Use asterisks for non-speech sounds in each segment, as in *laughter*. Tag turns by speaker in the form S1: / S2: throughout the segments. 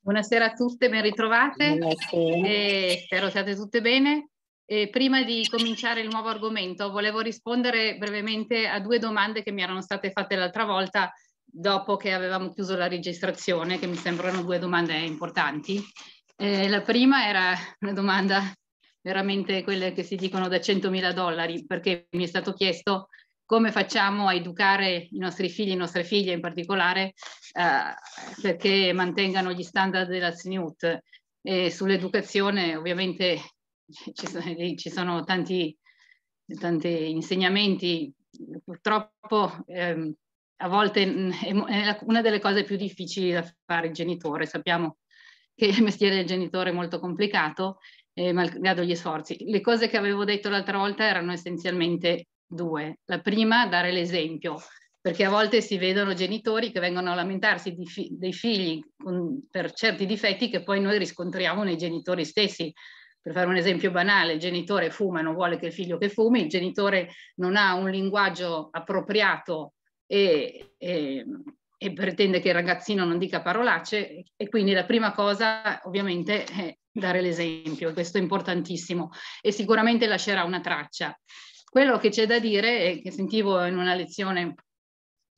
S1: Buonasera a tutte, ben ritrovate. E spero siate tutte bene. E prima di cominciare il nuovo argomento, volevo rispondere brevemente a due domande che mi erano state fatte l'altra volta dopo che avevamo chiuso la registrazione, che mi sembrano due domande importanti. Eh, la prima era una domanda veramente quelle che si dicono da 100.000 dollari, perché mi è stato chiesto come facciamo a educare i nostri figli le nostre figlie in particolare eh, perché mantengano gli standard della SNUT. E sull'educazione ovviamente ci sono, ci sono tanti, tanti, insegnamenti, purtroppo ehm, a volte mm, è una delle cose più difficili da fare il genitore, sappiamo che il mestiere del genitore è molto complicato, eh, malgrado gli sforzi. Le cose che avevo detto l'altra volta erano essenzialmente due. La prima, dare l'esempio, perché a volte si vedono genitori che vengono a lamentarsi fi- dei figli con, per certi difetti che poi noi riscontriamo nei genitori stessi. Per fare un esempio banale, il genitore fuma e non vuole che il figlio che fumi, il genitore non ha un linguaggio appropriato e, e, e pretende che il ragazzino non dica parolacce e quindi la prima cosa ovviamente è dare l'esempio, questo è importantissimo e sicuramente lascerà una traccia. Quello che c'è da dire, e che sentivo in una lezione,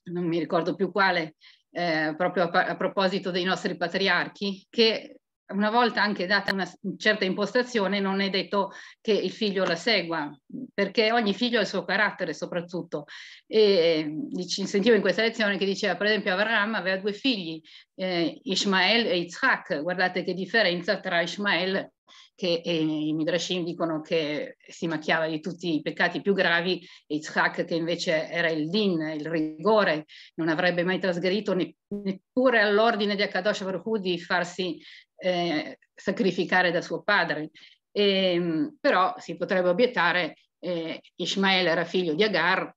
S1: non mi ricordo più quale, eh, proprio a, a proposito dei nostri patriarchi, che una volta anche data una certa impostazione non è detto che il figlio la segua, perché ogni figlio ha il suo carattere soprattutto. E dic- sentivo in questa lezione che diceva, per esempio, Avram aveva due figli, eh, Ishmael e Yitzhak. Guardate che differenza tra Ishmael che eh, i Midrashim dicono che si macchiava di tutti i peccati più gravi, e Yitzhak che invece era il din, il rigore, non avrebbe mai trasgredito neppure all'ordine di Akadosh Baruch di farsi eh, sacrificare da suo padre. E, ehm, però si potrebbe obiettare, eh, Ishmael era figlio di Agar,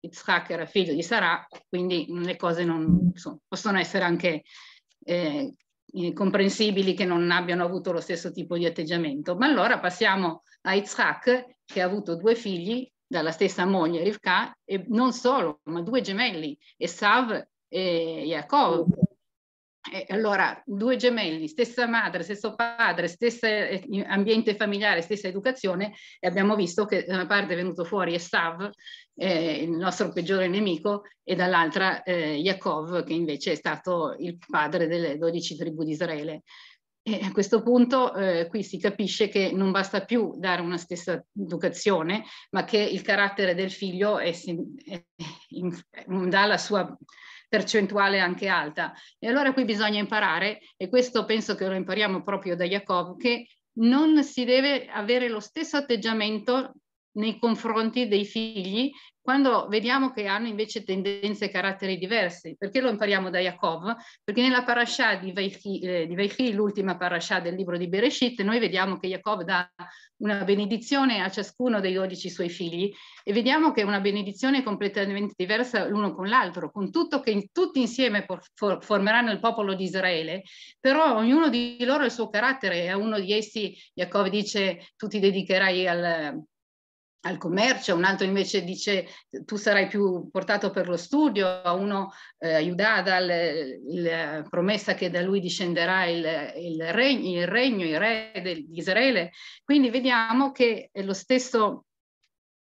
S1: Yitzhak era figlio di Sarah, quindi le cose non, insomma, possono essere anche eh, eh, comprensibili che non abbiano avuto lo stesso tipo di atteggiamento. Ma allora passiamo a Yitzhak, che ha avuto due figli dalla stessa moglie Rivka, e non solo, ma due gemelli, Esav e Yaakov. Eh, allora, due gemelli, stessa madre, stesso padre, stesso eh, ambiente familiare, stessa educazione, e abbiamo visto che da una parte è venuto fuori Esav, eh, il nostro peggiore nemico, e dall'altra eh, Yaakov, che invece è stato il padre delle dodici tribù di Israele. E a questo punto eh, qui si capisce che non basta più dare una stessa educazione, ma che il carattere del figlio è, è, in, dà la sua percentuale anche alta. E allora qui bisogna imparare, e questo penso che lo impariamo proprio da Jacob, che non si deve avere lo stesso atteggiamento nei confronti dei figli quando vediamo che hanno invece tendenze e caratteri diversi. Perché lo impariamo da Yaakov? Perché nella parasha di Vaichi, eh, l'ultima parasha del libro di Bereshit, noi vediamo che Yaakov dà una benedizione a ciascuno dei dodici suoi figli e vediamo che è una benedizione completamente diversa l'uno con l'altro, con tutto che tutti insieme for, formeranno il popolo di Israele, però ognuno di loro ha il suo carattere e a uno di essi Yaakov dice tu ti dedicherai al al commercio, un altro invece dice tu sarai più portato per lo studio, a uno eh, aiutata la promessa che da lui discenderà il, il, regno, il regno, il re di Israele. Quindi vediamo che lo stesso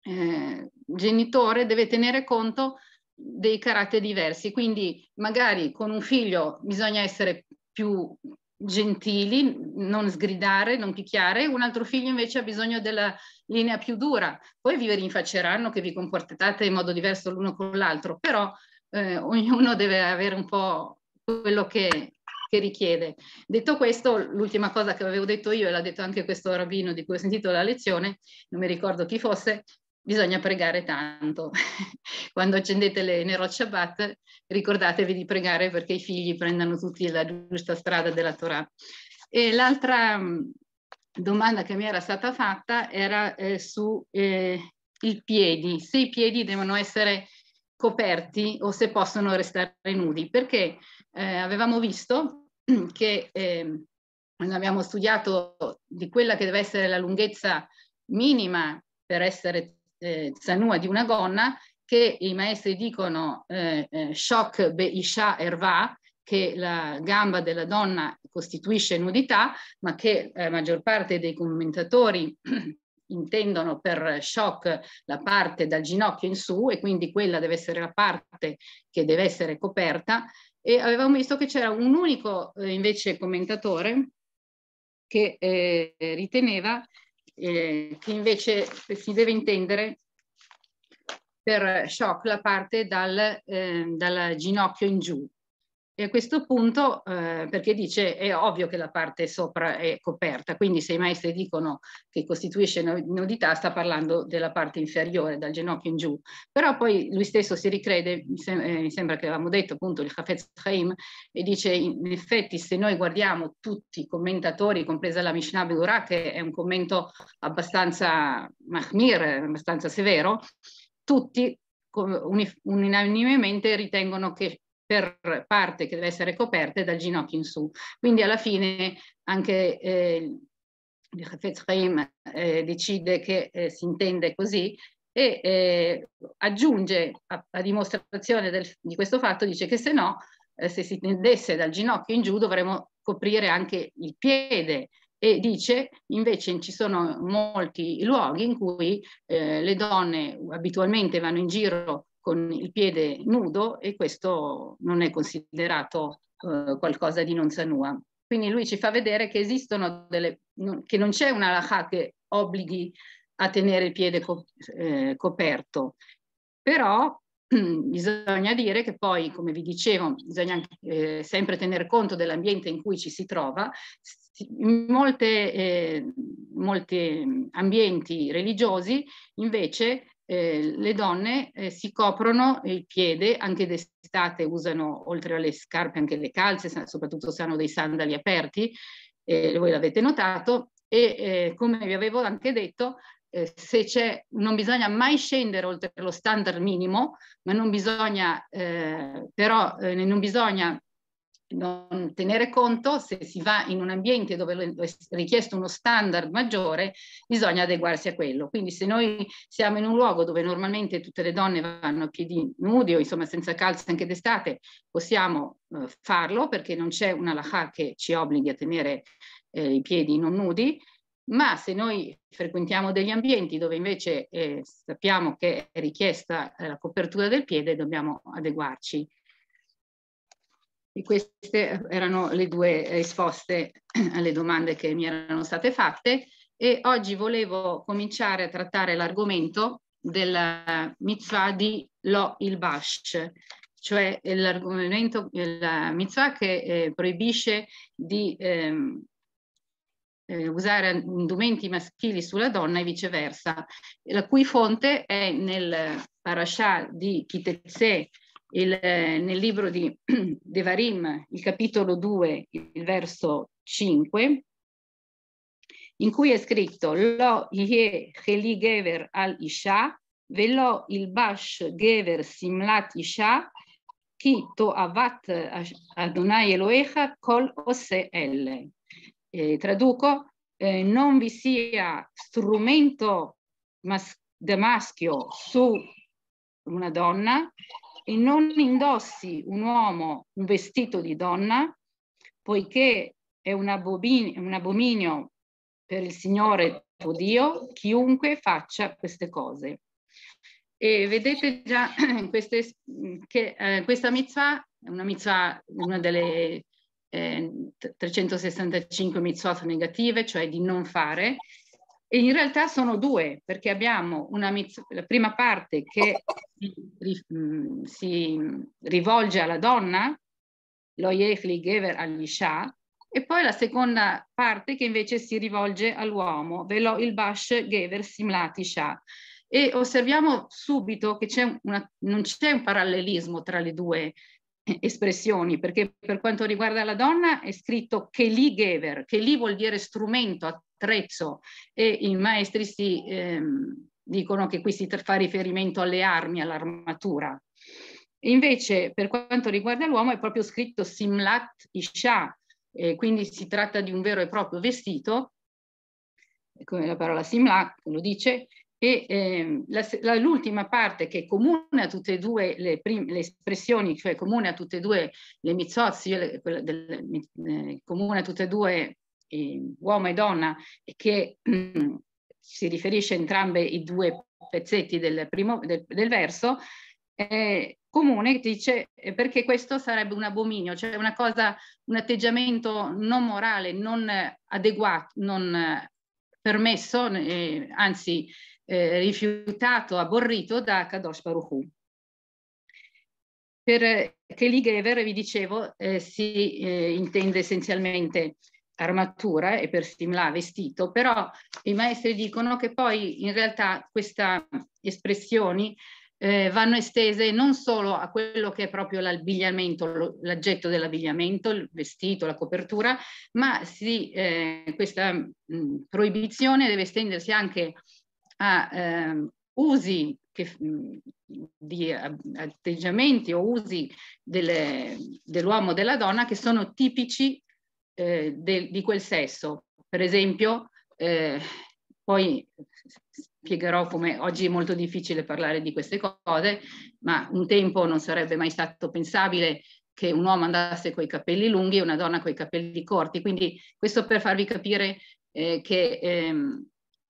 S1: eh, genitore deve tenere conto dei caratteri diversi, quindi magari con un figlio bisogna essere più gentili, non sgridare, non picchiare, un altro figlio invece ha bisogno della linea più dura. Poi vi rinfacceranno che vi comportate in modo diverso l'uno con l'altro, però eh, ognuno deve avere un po' quello che, che richiede. Detto questo, l'ultima cosa che avevo detto io, e l'ha detto anche questo rabbino di cui ho sentito la lezione, non mi ricordo chi fosse, bisogna pregare tanto. *laughs* Quando accendete le Nerot Shabbat ricordatevi di pregare perché i figli prendano tutti la giusta strada della Torah. E l'altra mm, domanda che mi era stata fatta era eh, su eh, i piedi, se i piedi devono essere coperti o se possono restare nudi, perché eh, avevamo visto *clears throat* che eh, abbiamo studiato di quella che deve essere la lunghezza minima per essere eh, Zanua di una gonna che i maestri dicono eh, eh be isha erva, che la gamba della donna costituisce nudità, ma che la eh, maggior parte dei commentatori *clears throat* intendono per shock la parte dal ginocchio in su e quindi quella deve essere la parte che deve essere coperta e avevamo visto che c'era un unico eh, invece commentatore che eh, riteneva eh, che invece si deve intendere per shock la parte dal, eh, dal ginocchio in giù. E a questo punto, eh, perché dice, è ovvio che la parte sopra è coperta, quindi se i maestri dicono che costituisce nudità, sta parlando della parte inferiore, dal ginocchio in giù. Però poi lui stesso si ricrede, mi, sem eh, mi sembra che avevamo detto appunto il Hafez Chaim, e dice, in effetti, se noi guardiamo tutti i commentatori, compresa la Mishnah Begorah, che è un commento abbastanza mahmir, abbastanza severo, tutti unanimemente ritengono che per parte che deve essere coperta dal ginocchio in su. Quindi alla fine anche eh, il Hafez Haim eh, decide che eh, si intende così e eh, aggiunge a, a dimostrazione del, di questo fatto, dice che se no, eh, se si tendesse dal ginocchio in giù dovremmo coprire anche il piede e dice invece ci sono molti luoghi in cui eh, le donne abitualmente vanno in giro con il piede nudo e questo non è considerato eh, qualcosa di non zanua. Quindi lui ci fa vedere che esistono delle, che non c'è una halakha che obblighi a tenere il piede co, eh, coperto, però *clears throat* bisogna dire che poi, come vi dicevo, bisogna eh, sempre tenere conto dell'ambiente in cui ci si trova. In molte, eh, molti ambienti religiosi invece eh, le donne eh, si coprono il piede, anche d'estate usano oltre alle scarpe anche le calze, soprattutto se hanno dei sandali aperti, eh, voi l'avete notato, e eh, come vi avevo anche detto, eh, se c'è, non bisogna mai scendere oltre lo standard minimo, ma non bisogna, eh, però non bisogna non tenere conto se si va in un ambiente dove è richiesto uno standard maggiore, bisogna adeguarsi a quello. Quindi se noi siamo in un luogo dove normalmente tutte le donne vanno a piedi nudi o insomma senza calze anche d'estate, possiamo eh, farlo perché non c'è una laha che ci obblighi a tenere eh, i piedi non nudi, ma se noi frequentiamo degli ambienti dove invece eh, sappiamo che è richiesta eh, la copertura del piede, dobbiamo adeguarci e queste eh, erano le due eh, risposte *clears throat* alle domande che mi erano state fatte e oggi volevo cominciare a trattare l'argomento della eh, mitzvah di Lo il Bash, cioè l'argomento, la mitzvah che eh, proibisce di ehm, eh, usare indumenti maschili sulla donna e viceversa, la cui fonte è nel parashah di Kitezze il, eh, nel libro di *clears throat* Devarim, il capitolo 2, il verso 5, in cui è scritto Lo ye cheli gever al isha, velo il bash gever simlat isha, ki to avat Adonai Eloecha kol ose elle. Eh, traduco, eh, non vi sia strumento mas- maschio su una donna e non indossi un uomo un vestito di donna, poiché è un abominio per il Signore tuo Dio chiunque faccia queste cose. E vedete già *clears throat* queste, che eh, questa mitzvah è una mitzvah, una delle eh, 365 mitzvah negative, cioè di non fare, e in realtà sono due, perché abbiamo una, la prima parte che *laughs* si, mm, si rivolge alla donna, lo Yehli Gever al-Nisha, e poi la seconda parte che invece si rivolge all'uomo, lo il Bash Gever Simlati Shah. E osserviamo subito che c'è non c'è un parallelismo tra le due espressioni, perché per quanto riguarda la donna è scritto che lì gever, che lì vuol dire strumento, attrezzo, e i maestri si ehm, dicono che qui si fa riferimento alle armi, all'armatura. Invece, per quanto riguarda l'uomo, è proprio scritto simlat isha, e quindi si tratta di un vero e proprio vestito, come la parola simlat lo dice, e eh, l'ultima parte che è comune a tutte e due le, prime, le espressioni, cioè comune a tutte e due le mizzozzi, le, eh, comune a tutte e due eh, uomo e donna, che mm, si riferisce a entrambi i due pezzetti del, primo, del, del verso, è comune dice eh, perché questo sarebbe un abominio, cioè una cosa, un atteggiamento non morale, non adeguato, non eh, permesso, eh, anzi eh, rifiutato, aborrito da Kadosh Baruch Hu. Per eh, Gever, vi dicevo, eh, si eh, intende essenzialmente armatura e per Simla vestito, però i maestri dicono che poi in realtà queste espressioni eh, vanno estese non solo a quello che è proprio l'abbigliamento, l'oggetto dell'abbigliamento, il vestito, la copertura, ma sì, eh, questa mh, mm, proibizione deve estendersi anche a a eh, usi che, mhmm, di eh, atteggiamenti o usi dell'uomo dell e della donna che sono tipici eh, de, di quel sesso. Per esempio, eh, poi spiegherò come oggi è molto difficile parlare di queste cose, ma un tempo non sarebbe mai stato pensabile che un uomo andasse con i capelli lunghi e una donna con i capelli corti. Quindi questo per farvi capire eh, che ehm,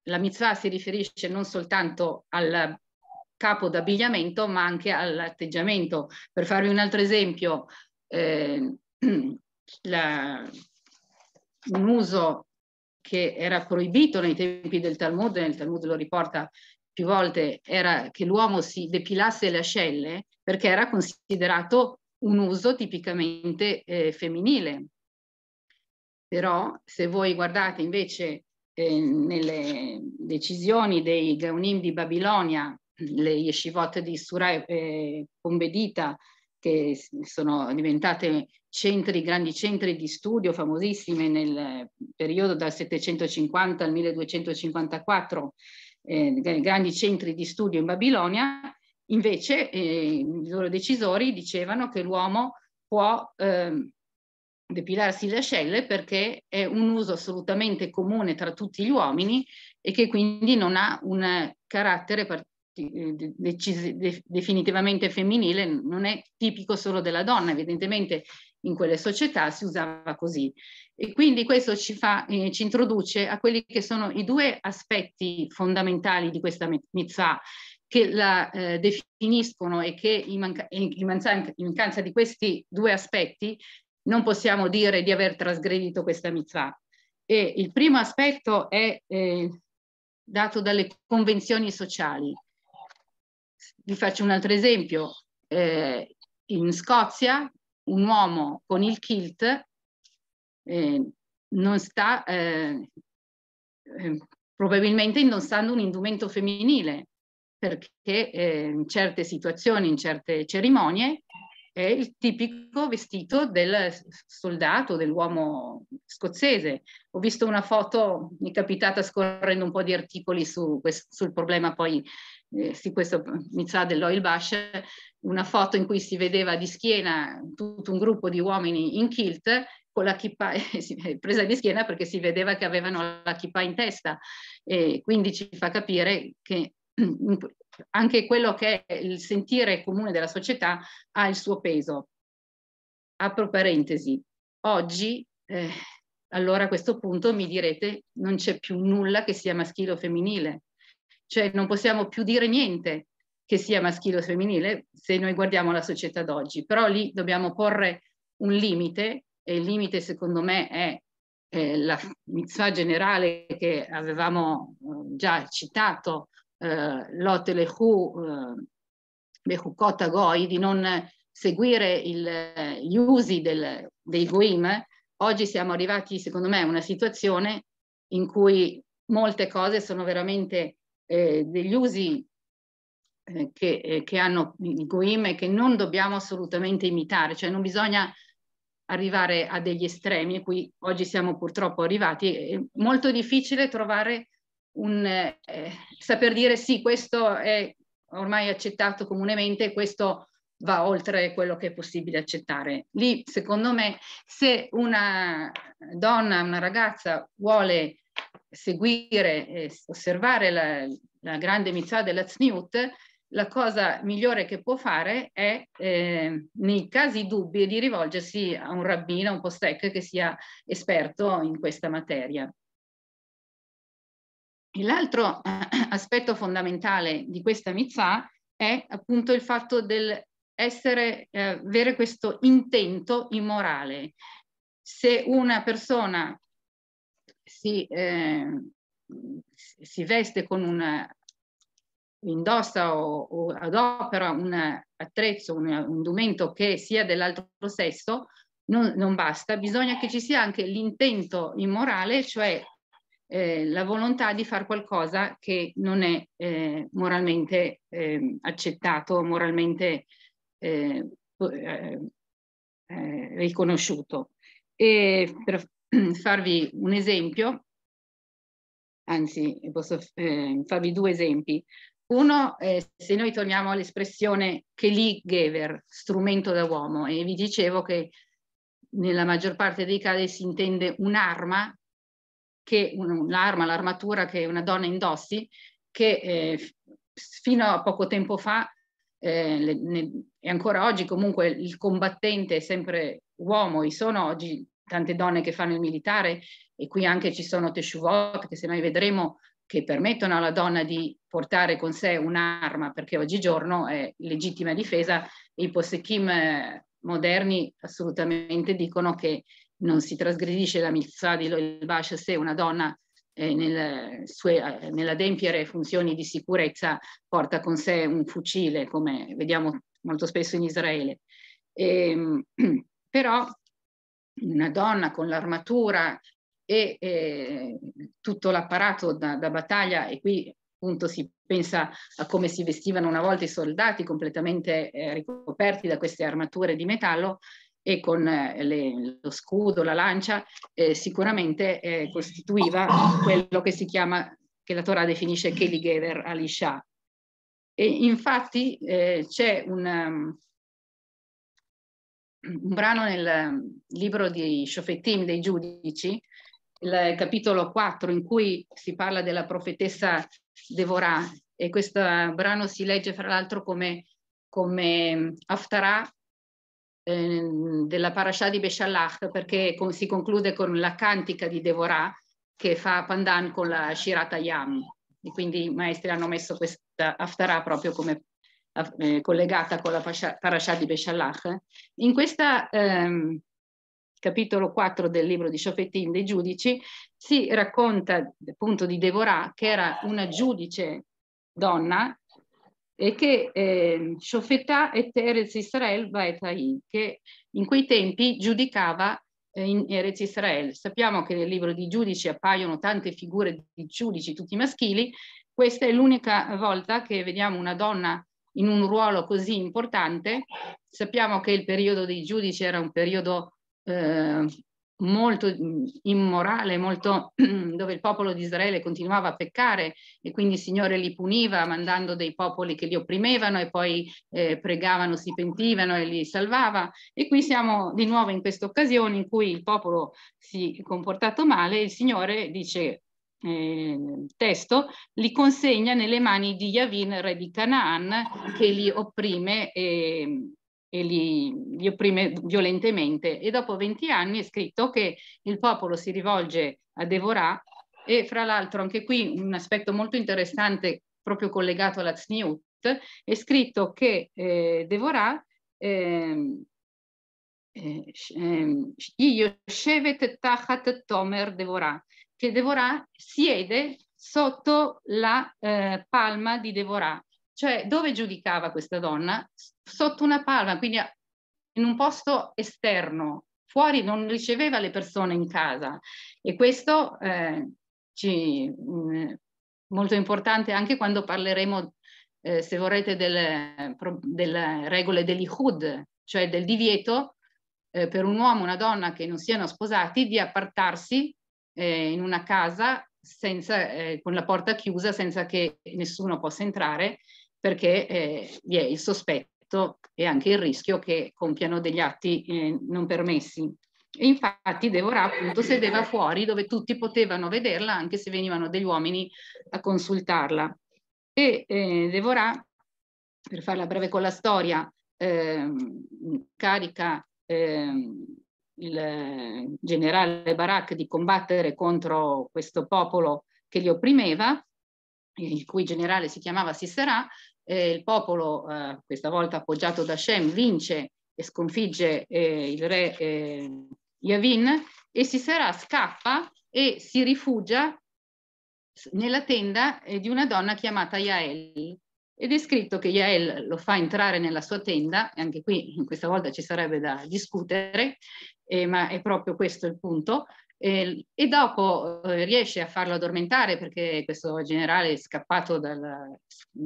S1: la mitzvah si riferisce non soltanto al capo d'abbigliamento ma anche all'atteggiamento. Per farvi un altro esempio, eh, *clears throat* la, un uso che era proibito nei tempi del Talmud, e nel Talmud lo riporta più volte, era che l'uomo si depilasse le ascelle perché era considerato un uso tipicamente eh, femminile. Però se voi guardate invece eh, nelle decisioni dei Gaunim di Babilonia, le Yeshivot di Surai e eh, Pombedita, che sono diventate centri, grandi centri di studio famosissime nel periodo dal 750 al 1254, eh, grandi centri di studio in Babilonia, invece eh, i loro decisori dicevano che l'uomo può eh, depilarsi le ascelle perché è un uso assolutamente comune tra tutti gli uomini e che quindi non ha un carattere definitivamente femminile, non è tipico solo della donna, evidentemente in quelle società si usava così. E quindi questo ci, fa, eh, ci introduce a quelli che sono i due aspetti fondamentali di questa mitzvah che la eh, definiscono e che in, manca- in, mancanza di questi due aspetti non possiamo dire di aver trasgredito questa mitzvah. E il primo aspetto è eh, dato dalle convenzioni sociali. Vi faccio un altro esempio. Eh, in Scozia un uomo con il kilt eh, non sta, eh, eh, probabilmente indossando un indumento femminile, perché eh, in certe situazioni, in certe cerimonie, è il tipico vestito del soldato, dell'uomo scozzese. Ho visto una foto, mi è capitata scorrendo un po' di articoli su, sul problema poi, eh, sì, questo mi sa dell'oil bash, una foto in cui si vedeva di schiena tutto un gruppo di uomini in kilt con la kippa *laughs* eh, eh, presa di schiena perché si vedeva che avevano la kippa in testa e quindi ci fa capire che anche quello che è il sentire comune della società ha il suo peso. Apro parentesi, oggi, eh, allora a questo punto mi direte, non c'è più nulla che sia maschile o femminile, cioè non possiamo più dire niente che sia maschile o femminile se noi guardiamo la società d'oggi, però lì dobbiamo porre un limite e il limite secondo me è eh, la mitzvah generale che avevamo eh, già citato eh, Lot Lehu eh, Goi di non seguire il, eh, gli usi del, dei Goim, oggi siamo arrivati secondo me a una situazione in cui molte cose sono veramente eh, degli usi eh, che, eh, che, hanno i Goim e che non dobbiamo assolutamente imitare, cioè non bisogna arrivare a degli estremi a cui oggi siamo purtroppo arrivati. È molto difficile trovare un eh, saper dire sì, questo è ormai accettato comunemente, questo va oltre quello che è possibile accettare. Lì, secondo me, se una donna, una ragazza vuole seguire e osservare la, la grande mitzvah dell'Atsniut, la cosa migliore che può fare è, eh, nei casi dubbi, di rivolgersi a un rabbino, a un postec che sia esperto in questa materia. L'altro eh, *clears throat* aspetto fondamentale di questa mitzvah è appunto il fatto del essere, eh, avere questo intento immorale. Se una persona si, eh, si veste con una, indossa o, o adopera un attrezzo, un, un indumento che sia dell'altro sesso, non, non basta, bisogna che ci sia anche l'intento immorale, cioè eh, la volontà di fare qualcosa che non è eh, moralmente eh, accettato, moralmente eh, eh, eh, riconosciuto. E per *clears throat* farvi un esempio, anzi posso farvi due esempi. Uno, se noi torniamo all'espressione che strumento da uomo, e vi dicevo che nella maggior parte dei casi si intende un'arma che un'arma, l'armatura che una donna indossi, che eh, fino a poco tempo fa eh, le, ne, e ancora oggi comunque il combattente è sempre uomo, e sono oggi tante donne che fanno il militare e qui anche ci sono teshuvot che se noi vedremo che permettono alla donna di portare con sé un'arma perché oggigiorno è legittima difesa e i possechim eh, moderni assolutamente dicono che non si trasgredisce la mitzvah di Loil se una donna eh, sue, eh, nell'adempiere funzioni di sicurezza porta con sé un fucile, come vediamo molto spesso in Israele. E, ehm, *clears throat* però una donna con l'armatura e eh, tutto l'apparato da, da battaglia, e qui appunto si pensa a come si vestivano una volta i soldati completamente eh, ricoperti da queste armature di metallo, e con eh, le, lo scudo, la lancia, eh, sicuramente eh, costituiva quello che si chiama, che la Torah definisce Keligever Alisha. E infatti eh, c'è un, um, un, brano nel ehm, libro di Shofetim dei giudici, il capitolo 4, in cui si parla della profetessa Devorah, e questo brano si legge fra l'altro come, come ehm, Aftarah Ehm, della parasha di Beshallach perché con, si conclude con la cantica di Devorah che fa Pandan con la Shirata Yam. E quindi i maestri hanno messo questa Haftarah proprio come eh, collegata con la parasha di Beshallach. In questo ehm, capitolo 4 del libro di Shofetim dei giudici, si racconta appunto di Devorah, che era una giudice donna Ehm, e che eh, Shofetà et Erez Israel Baetai, che in quei tempi giudicava eh, in Erez Israel. Sappiamo che nel libro di Giudici appaiono tante figure di giudici, tutti maschili, questa è l'unica volta che vediamo una donna in un ruolo così importante. Sappiamo che il periodo dei giudici era un periodo eh, molto mm, immorale, molto, *clears throat* dove il popolo di Israele continuava a peccare e quindi il Signore li puniva mandando dei popoli che li opprimevano e poi eh, pregavano, si pentivano e li salvava. E qui siamo di nuovo in questa occasione in cui il popolo si è comportato male e il Signore dice eh, testo, li consegna nelle mani di Yavin, re di Canaan, che li opprime e, e li, li, opprime violentemente e dopo 20 anni è scritto che il popolo si rivolge a Devorà e fra l'altro anche qui un aspetto molto interessante proprio collegato alla Tzniut è scritto che eh, Devorà ehm, eh, ehm, io shevet tachat tomer Devorà che Devorà siede sotto la eh, palma di Devorah, cioè, dove giudicava questa donna? Sotto una palma, quindi in un posto esterno, fuori non riceveva le persone in casa. E questo eh, mm, molto importante anche quando parleremo, eh, se vorrete, delle, delle regole degli Hud, cioè del divieto eh, per un uomo e una donna che non siano sposati di appartarsi eh, in una casa senza, eh, con la porta chiusa senza che nessuno possa entrare perché eh, vi è il sospetto e anche il rischio che compiano degli atti eh, non permessi. E infatti Devorà appunto sedeva fuori dove tutti potevano vederla anche se venivano degli uomini a consultarla. E eh, Devorà, per farla breve con la storia, eh, carica eh, il generale Barak di combattere contro questo popolo che li opprimeva il cui generale si chiamava Sisera, eh, il popolo, eh, questa volta appoggiato da Shem, vince e sconfigge eh, il re eh, Yavin e Sisera scappa e si rifugia nella tenda eh, di una donna chiamata Yael. Ed è scritto che Yael lo fa entrare nella sua tenda, e anche qui questa volta ci sarebbe da discutere, eh, ma è proprio questo il punto, e, ehm, e dopo eh, riesce a farlo addormentare perché questo generale è scappato dalla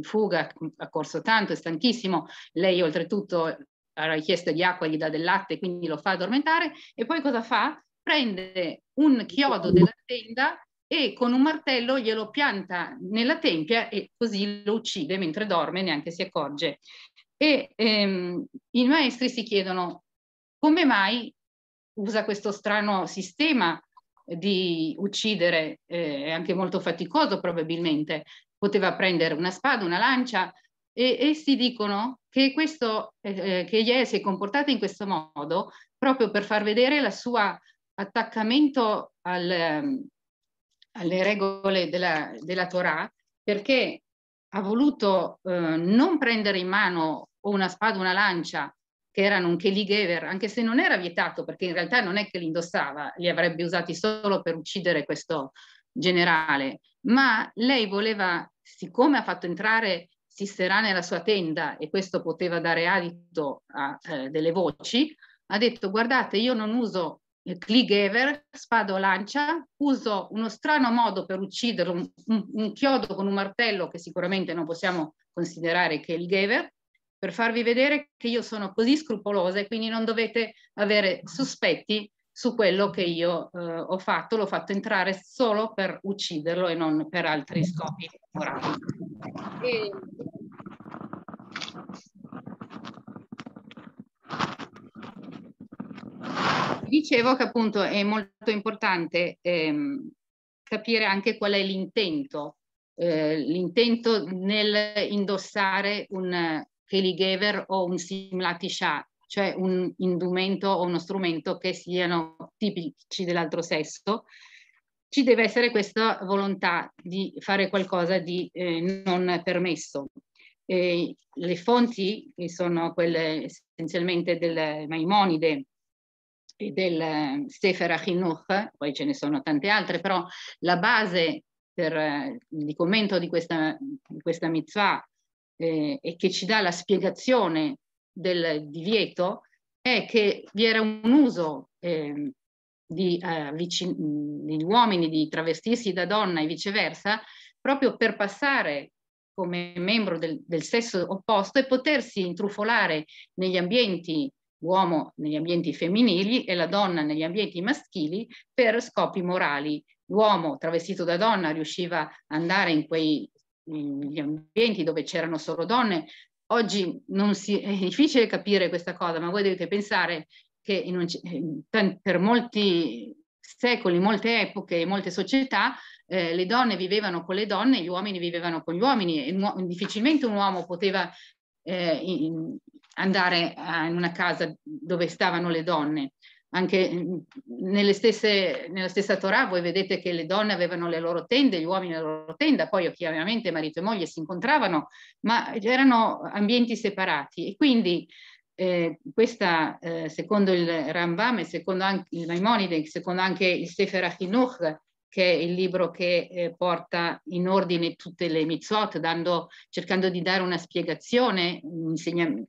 S1: fuga, ha corso tanto, è stanchissimo, lei oltretutto ha richiesto di acqua, gli dà del latte, quindi lo fa addormentare e poi cosa fa? Prende un chiodo della tenda e con un martello glielo pianta nella tempia e così lo uccide mentre dorme, neanche si accorge. E ehm, i maestri si chiedono come mai usa questo strano sistema di uccidere, eh, anche molto faticoso probabilmente, poteva prendere una spada, una lancia e essi dicono che, questo, eh, eh che Ye si è comportato in questo modo proprio per far vedere il suo attaccamento al, um, alle regole della, della, Torah, perché ha voluto eh, non prendere in mano una spada, una lancia, che erano un Keligever, anche se non era vietato, perché in realtà non è che li indossava, li avrebbe usati solo per uccidere questo generale, ma lei voleva, siccome ha fatto entrare Sisterà nella sua tenda e questo poteva dare adito a eh, delle voci, ha detto guardate io non uso il Kligever, spado lancia, uso uno strano modo per ucciderlo, un, un, chiodo con un martello che sicuramente non possiamo considerare Kligever, per farvi vedere che io sono così scrupolosa e quindi non dovete avere sospetti su quello che io eh, ho fatto, l'ho fatto entrare solo per ucciderlo e non per altri scopi morali. E... Dicevo che appunto è molto importante ehm, capire anche qual è l'intento, eh, l'intento nel indossare un, Keligever o un simlatisha, cioè un indumento o uno strumento che siano tipici dell'altro sesso, ci deve essere questa volontà di fare qualcosa di eh, non permesso. E le fonti, che sono quelle essenzialmente del Maimonide e del Sefer Achinuch, poi ce ne sono tante altre, però la base per eh, il commento di questa, di questa mitzvah eh, e che ci dà la spiegazione del divieto è che vi era un uso eh, di, eh, vicin- di uomini di travestirsi da donna e viceversa proprio per passare come membro del, del, sesso opposto e potersi intrufolare negli ambienti l'uomo negli ambienti femminili e la donna negli ambienti maschili per scopi morali. L'uomo travestito da donna riusciva ad andare in quei gli ambienti dove c'erano solo donne. Oggi si, è difficile capire questa cosa, ma voi dovete pensare che un, per molti secoli, molte epoche, molte società, eh, le donne vivevano con le donne, gli uomini vivevano con gli uomini e difficilmente un uomo poteva eh, in, andare a, in una casa dove stavano le donne anche mm, stesse, nella stessa Torah voi vedete che le donne avevano le loro tende, gli uomini le loro tenda, poi chiaramente marito e moglie si incontravano, ma erano ambienti separati e quindi eh, questa, eh, secondo il Rambam e secondo anche il Maimonide, secondo anche il Sefer Achinuch, che è il libro che eh, porta in ordine tutte le mitzvot, dando, cercando di dare una spiegazione,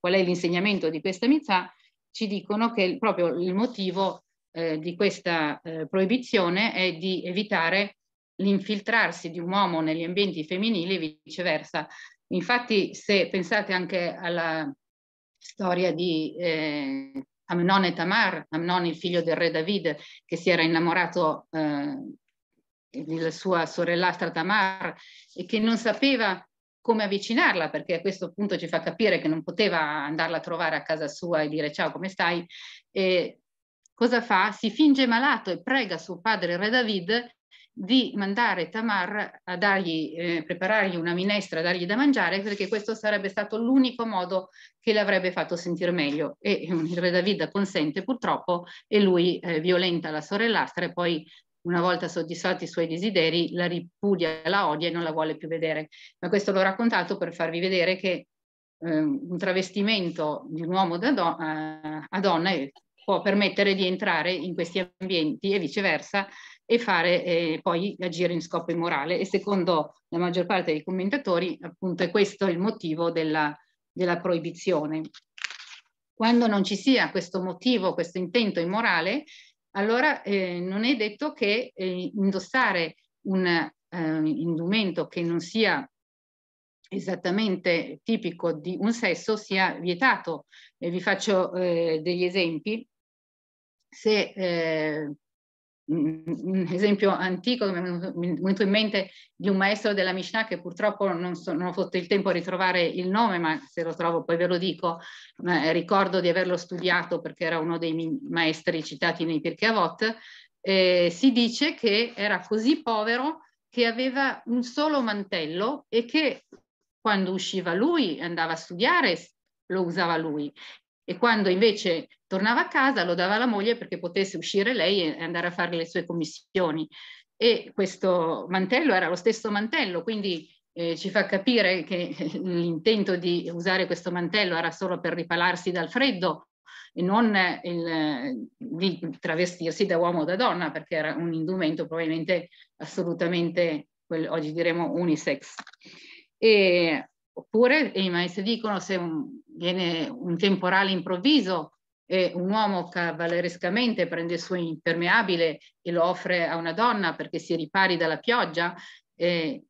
S1: qual è l'insegnamento di questa mitzvah, ci dicono che proprio il motivo eh, di questa eh, proibizione è di evitare l'infiltrarsi di un uomo negli ambienti femminili e viceversa. Infatti, se pensate anche alla storia di eh, Amnon e Tamar, Amnon il figlio del re David, che si era innamorato eh, della sua sorellastra Tamar e che non sapeva come avvicinarla, perché a questo punto ci fa capire che non poteva andarla a trovare a casa sua e dire ciao, come stai? E cosa fa? Si finge malato e prega suo padre, re David, di mandare Tamar a dargli, eh, preparargli una minestra, dargli da mangiare, perché questo sarebbe stato l'unico modo che l'avrebbe fatto sentire meglio. E il re David consente purtroppo e lui eh, violenta la sorellastra e poi una volta soddisfatti i suoi desideri, la ripudia, la odia e non la vuole più vedere. Ma questo l'ho raccontato per farvi vedere che eh, un travestimento di un uomo da do- eh, a donna eh, può permettere di entrare in questi ambienti e viceversa e fare eh, poi agire in scopo immorale. E secondo la maggior parte dei commentatori, appunto, è questo il motivo della, della proibizione. Quando non ci sia questo motivo, questo intento immorale, allora eh, non è detto che eh, indossare un eh, indumento che non sia esattamente tipico di un sesso sia vietato. vi faccio eh, degli esempi. Se eh, un esempio antico che mi è venuto in mente di un maestro della Mishnah che purtroppo non, so, non ho fatto il tempo a ritrovare il nome, ma se lo trovo poi ve lo dico, eh, ricordo di averlo studiato perché era uno dei maestri citati nei Pirkei Avot, eh, si dice che era così povero che aveva un solo mantello e che quando usciva lui andava a studiare lo usava lui e quando invece tornava a casa lo dava alla moglie perché potesse uscire lei e andare a fare le sue commissioni. E questo mantello era lo stesso mantello, quindi eh, ci fa capire che *laughs* l'intento di usare questo mantello era solo per ripalarsi dal freddo e non il, di travestirsi da uomo o da donna, perché era un indumento probabilmente assolutamente, oggi diremo, unisex. E Oppure i maestri dicono se un, viene un temporale improvviso e un uomo cavallerescamente prende il suo impermeabile e lo offre a una donna perché si ripari dalla pioggia, eh,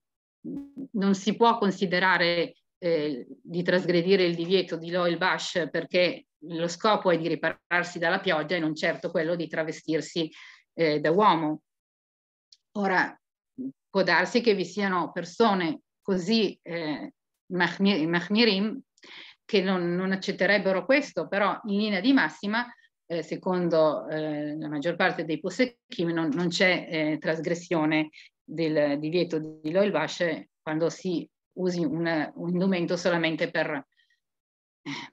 S1: non si può considerare eh, di trasgredire il divieto di Loil Bash perché lo scopo è di ripararsi dalla pioggia e non certo quello di travestirsi eh, da uomo. Ora, può darsi che vi siano persone così eh, Mahmirim che non, non accetterebbero questo, però in linea di massima eh, secondo eh, la maggior parte dei possechim non, non c'è eh, trasgressione del divieto di Loil Vash quando si usi una, un indumento solamente per,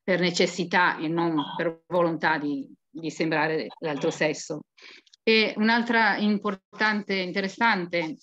S1: per, necessità e non per volontà di, di sembrare l'altro sesso. E un'altra importante, interessante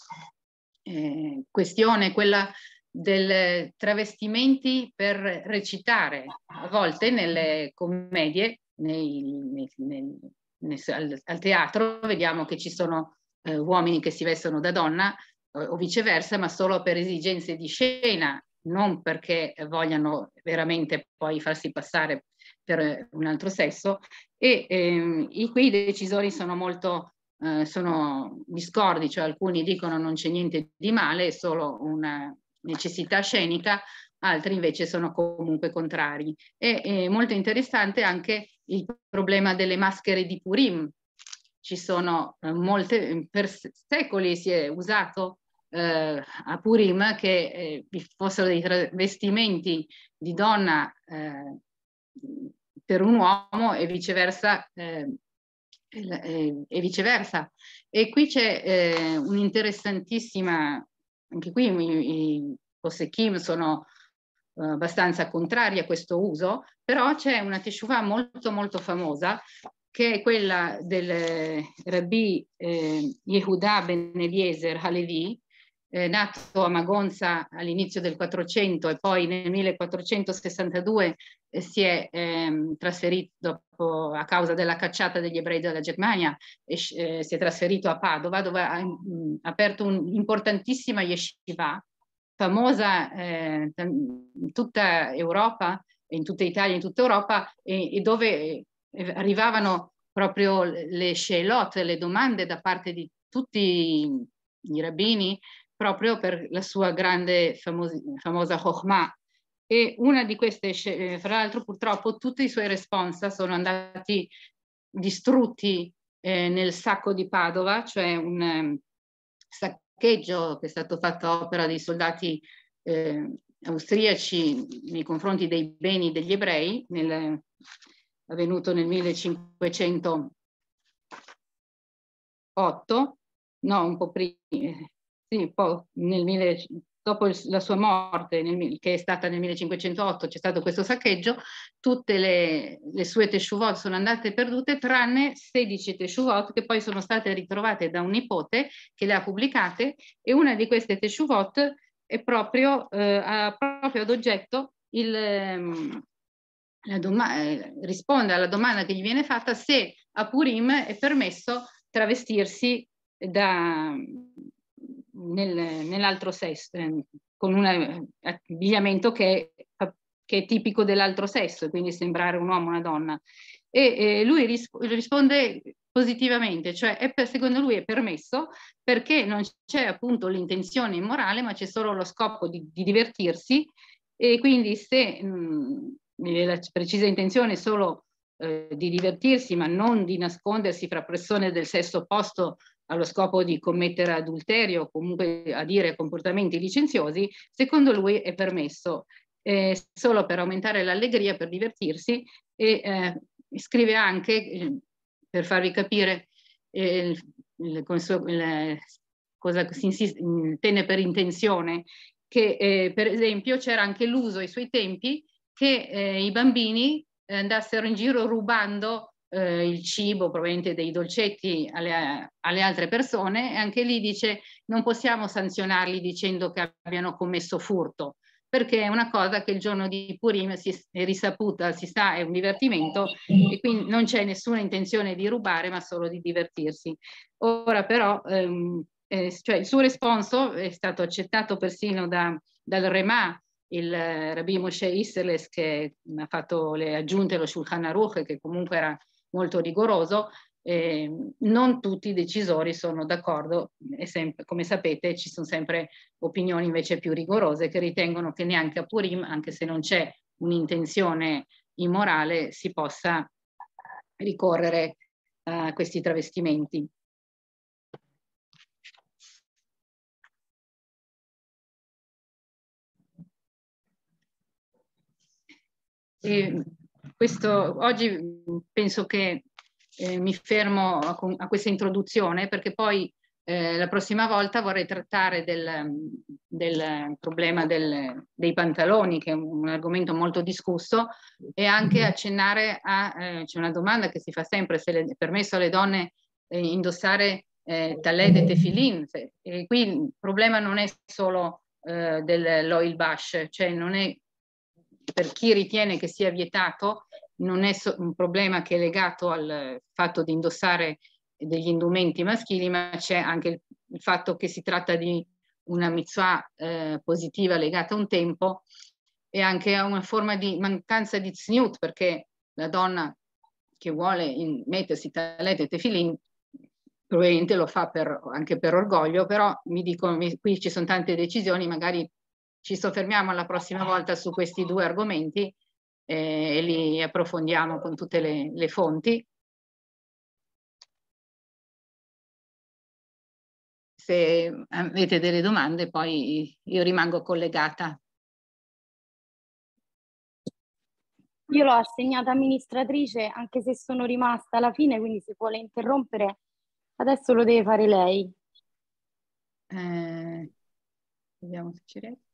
S1: eh, questione è quella del travestimenti per recitare, a volte nelle commedie, nei, nei, nei, al, al, teatro vediamo che ci sono eh, uomini che si vestono da donna o, o viceversa, ma solo per esigenze di scena, non perché vogliano veramente poi farsi passare per un altro sesso e ehm, i, qui i decisori sono molto eh, sono discordi, cioè alcuni dicono non c'è niente di male, è solo una, necessità scenica, altri invece sono comunque contrari. E, è molto interessante anche il problema delle maschere di Purim. Ci sono eh, molte, eh, per secoli si è usato eh, a Purim che eh, fossero dei travestimenti di donna eh, per un uomo e viceversa. E, eh, e viceversa. E qui c'è un'interessantissima anche qui i, i Posekim sono eh, abbastanza contrari a questo uso, però c'è una teshuvah molto molto famosa che è quella del eh, Rabbi eh, Yehuda Ben Eliezer Halevi, eh, nato a Magonza all'inizio del 400 e poi nel 1462 eh, si è ehm, trasferito dopo, a causa della cacciata degli ebrei dalla Germania, e, eh, si è trasferito a Padova dove ha mh, mm, aperto un'importantissima yeshiva, famosa eh, in tutta Europa, in tutta Italia, in tutta Europa, e, e dove eh, arrivavano proprio le scelotte, le domande da parte di tutti i rabbini proprio per la sua grande famosi, famosa Chokhmah. E una di queste, eh, fra l'altro purtroppo tutti i suoi responsa sono andati distrutti eh, nel sacco di Padova, cioè un um, saccheggio che è stato fatto a opera dei soldati eh, austriaci nei confronti dei beni degli ebrei, nel, avvenuto nel 1508, no, un po' prima, eh, sì, poi nel mille, dopo il, la sua morte, nel, che è stata nel 1508, c'è stato questo saccheggio, tutte le, le sue teshuvot sono andate perdute, tranne 16 teshuvot che poi sono state ritrovate da un nipote che le ha pubblicate e una di queste teshuvot è proprio, eh, ha proprio ad oggetto il... Ehm, eh, risponde alla domanda che gli viene fatta se a Purim è permesso travestirsi da, nel, nell'altro sesso, eh, con un eh, abbigliamento che, che, è tipico dell'altro sesso, quindi sembrare un uomo o una donna. E eh, lui risp- risponde positivamente, cioè per, secondo lui è permesso perché non c'è appunto l'intenzione immorale, ma c'è solo lo scopo di, di divertirsi e quindi se mh, mm, la precisa intenzione è solo eh, di divertirsi, ma non di nascondersi fra persone del sesso opposto allo scopo di commettere adulterio o comunque a dire comportamenti licenziosi, secondo lui è permesso eh, solo per aumentare l'allegria, per divertirsi e eh, scrive anche, eh, per farvi capire eh, il, il, il, cosa si intende per intenzione, che eh, per esempio c'era anche l'uso ai suoi tempi che i bambini andassero in giro rubando eh, il cibo, probabilmente dei dolcetti alle, alle, altre persone e anche lì dice non possiamo sanzionarli dicendo che abbiano commesso furto perché è una cosa che il giorno di Purim si è risaputa, si sa, è un divertimento e quindi non c'è nessuna intenzione di rubare ma solo di divertirsi. Ora però ehm, eh, cioè il suo responso è stato accettato persino da, dal Remà, il eh, Rabbi Moshe Isseles che ha fatto le aggiunte allo Shulchan Aruch che comunque era molto rigoroso. Eh, non tutti i decisori sono d'accordo, sempre, come sapete ci sono sempre opinioni invece più rigorose che ritengono che neanche a Purim, anche se non c'è un'intenzione immorale, si possa ricorrere a questi travestimenti. E questo, oggi penso che eh, mi fermo a, a, questa introduzione perché poi eh, la prossima volta vorrei trattare del, del problema del, dei pantaloni, che è un argomento molto discusso, e anche mm-hmm. accennare a, eh, c'è una domanda che si fa sempre, se è permesso alle donne eh, indossare eh, Taled e Tefilin. E qui il problema non è solo eh, dell'oil bash, cioè non è per chi ritiene che sia vietato, non è so un problema che è legato al fatto di indossare degli indumenti maschili, ma c'è anche il, il, fatto che si tratta di una mitzvah eh, positiva legata a un tempo e anche a una forma di mancanza di tzniut, perché la donna che vuole in, mettersi talete e tefilin probabilmente lo fa per, anche per orgoglio, però mi dicono, mi, qui ci sono tante decisioni, magari ci soffermiamo la prossima volta su questi due argomenti eh, e li approfondiamo con tutte le, le fonti. Se avete delle domande poi io rimango collegata. Io l'ho assegnata amministratrice anche se sono rimasta alla fine, quindi se vuole interrompere adesso lo deve fare lei. Eh, vediamo se ci riesco.